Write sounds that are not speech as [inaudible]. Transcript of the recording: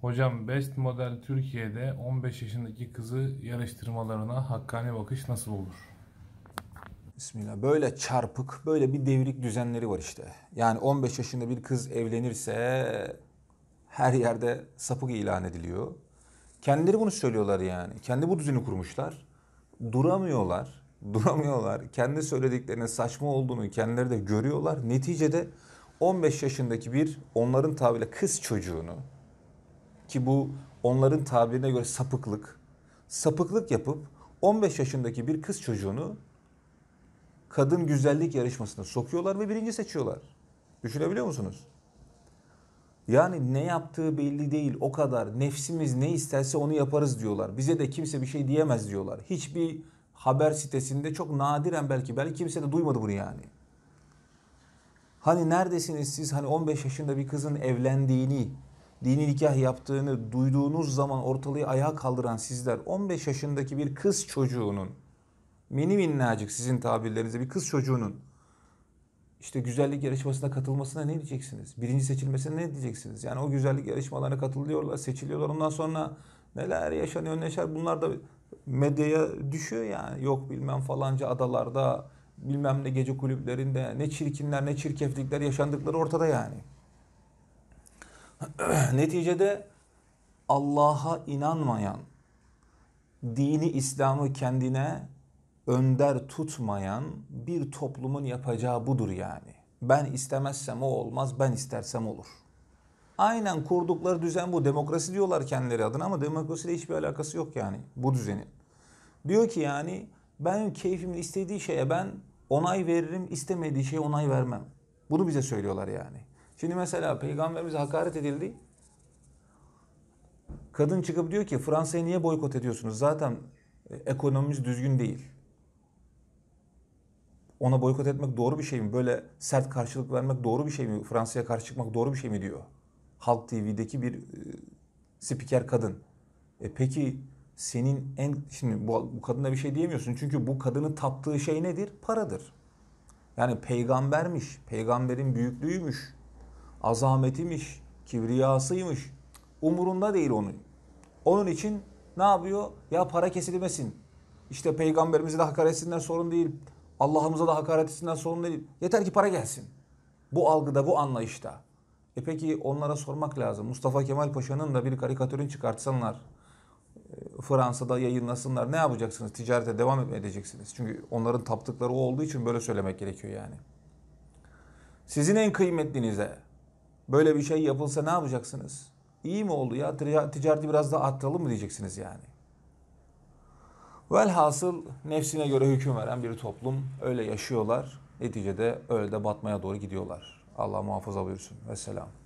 Hocam Best Model Türkiye'de 15 yaşındaki kızı yarıştırmalarına hakkani bakış nasıl olur? Bismillah. Böyle çarpık, böyle bir devrik düzenleri var işte. Yani 15 yaşında bir kız evlenirse her yerde sapık ilan ediliyor. Kendileri bunu söylüyorlar yani. Kendi bu düzeni kurmuşlar. Duramıyorlar. Duramıyorlar. Kendi söylediklerinin saçma olduğunu kendileri de görüyorlar. Neticede 15 yaşındaki bir onların tabiriyle kız çocuğunu ki bu onların tabirine göre sapıklık. Sapıklık yapıp 15 yaşındaki bir kız çocuğunu kadın güzellik yarışmasına sokuyorlar ve birinci seçiyorlar. Düşünebiliyor musunuz? Yani ne yaptığı belli değil o kadar. Nefsimiz ne isterse onu yaparız diyorlar. Bize de kimse bir şey diyemez diyorlar. Hiçbir haber sitesinde çok nadiren belki belki kimse de duymadı bunu yani. Hani neredesiniz siz hani 15 yaşında bir kızın evlendiğini dini nikah yaptığını duyduğunuz zaman ortalığı ayağa kaldıran sizler 15 yaşındaki bir kız çocuğunun mini minnacık sizin tabirlerinize bir kız çocuğunun işte güzellik yarışmasına katılmasına ne diyeceksiniz? Birinci seçilmesine ne diyeceksiniz? Yani o güzellik yarışmalarına katılıyorlar, seçiliyorlar. Ondan sonra neler yaşanıyor, neşer bunlar da medyaya düşüyor yani. Yok bilmem falanca adalarda, bilmem ne gece kulüplerinde ne çirkinler ne çirkeflikler yaşandıkları ortada yani. [clears throat] Neticede Allah'a inanmayan, dini İslam'ı kendine önder tutmayan bir toplumun yapacağı budur yani. Ben istemezsem o olmaz, ben istersem olur. Aynen kurdukları düzen bu. Demokrasi diyorlar kendileri adına ama demokrasiyle hiçbir alakası yok yani bu düzenin. Diyor ki yani ben keyfimin istediği şeye ben onay veririm, istemediği şeye onay vermem. Bunu bize söylüyorlar yani. Şimdi mesela peygamberimize hakaret edildi. Kadın çıkıp diyor ki Fransa'yı niye boykot ediyorsunuz? Zaten e, ekonomimiz düzgün değil. Ona boykot etmek doğru bir şey mi? Böyle sert karşılık vermek doğru bir şey mi? Fransa'ya karşı çıkmak doğru bir şey mi diyor. Halk TV'deki bir e, spiker kadın. E peki senin en şimdi bu, bu kadına bir şey diyemiyorsun. Çünkü bu kadının taptığı şey nedir? Paradır. Yani peygambermiş, peygamberin büyüklüğüymüş azametiymiş, kibriyasıymış. Umurunda değil onun. Onun için ne yapıyor? Ya para kesilmesin. İşte peygamberimize de hakaret etsinler sorun değil. Allah'ımıza da hakaret etsinler sorun değil. Yeter ki para gelsin. Bu algıda, bu anlayışta. E peki onlara sormak lazım. Mustafa Kemal Paşa'nın da bir karikatürünü çıkartsanlar. E, Fransa'da yayınlasınlar. Ne yapacaksınız? Ticarete devam edeceksiniz. Çünkü onların taptıkları o olduğu için böyle söylemek gerekiyor yani. Sizin en kıymetlinize, Böyle bir şey yapılsa ne yapacaksınız? İyi mi oldu ya? Ticareti biraz daha arttıralım mı diyeceksiniz yani? Velhasıl nefsine göre hüküm veren bir toplum öyle yaşıyorlar. Neticede öyle de batmaya doğru gidiyorlar. Allah muhafaza buyursun. Vesselam.